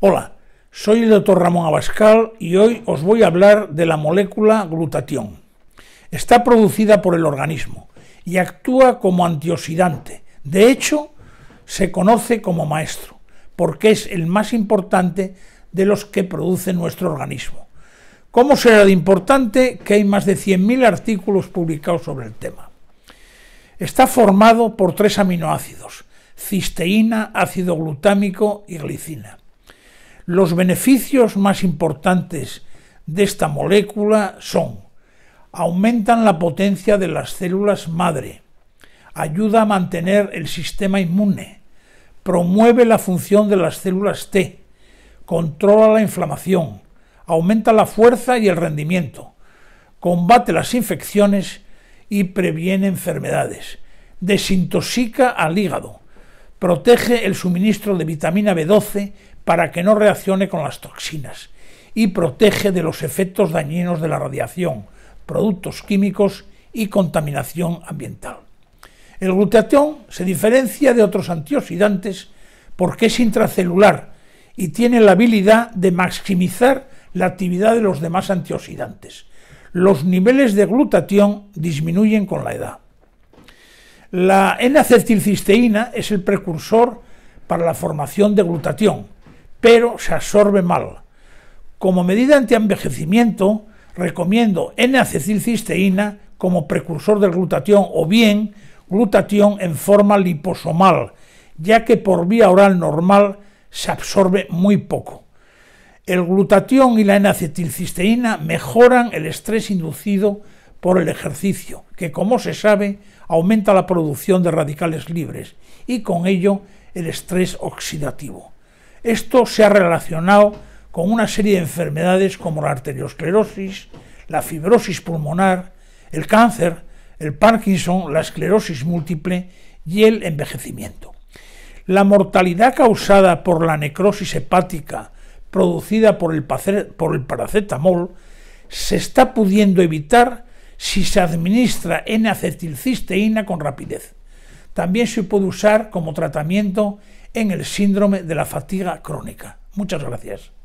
Hola, soy el doctor Ramón Abascal y hoy os voy a hablar de la molécula glutatión. Está producida por el organismo y actúa como antioxidante. De hecho, se conoce como maestro, porque es el más importante de los que produce nuestro organismo. ¿Cómo será de importante que hay más de 100.000 artículos publicados sobre el tema? Está formado por tres aminoácidos, cisteína, ácido glutámico y glicina. Los beneficios más importantes de esta molécula son aumentan la potencia de las células madre, ayuda a mantener el sistema inmune, promueve la función de las células T, controla la inflamación, aumenta la fuerza y el rendimiento, combate las infecciones y previene enfermedades, desintoxica al hígado, protege el suministro de vitamina B12 para que no reaccione con las toxinas y protege de los efectos dañinos de la radiación, productos químicos y contaminación ambiental. El glutatión se diferencia de otros antioxidantes porque es intracelular y tiene la habilidad de maximizar la actividad de los demás antioxidantes. Los niveles de glutatión disminuyen con la edad. La N-acetilcisteína es el precursor para la formación de glutatión, pero se absorbe mal. Como medida antienvejecimiento, recomiendo N-acetilcisteína como precursor del glutatión o bien glutatión en forma liposomal, ya que por vía oral normal se absorbe muy poco. El glutatión y la N-acetilcisteína mejoran el estrés inducido por el ejercicio, que como se sabe aumenta la producción de radicales libres y con ello el estrés oxidativo. Esto se ha relacionado con una serie de enfermedades como la arteriosclerosis, la fibrosis pulmonar, el cáncer, el Parkinson, la esclerosis múltiple y el envejecimiento. La mortalidad causada por la necrosis hepática producida por el, paracetamol se está pudiendo evitar si se administra N-acetilcisteína con rapidez también se puede usar como tratamiento en el síndrome de la fatiga crónica. Muchas gracias.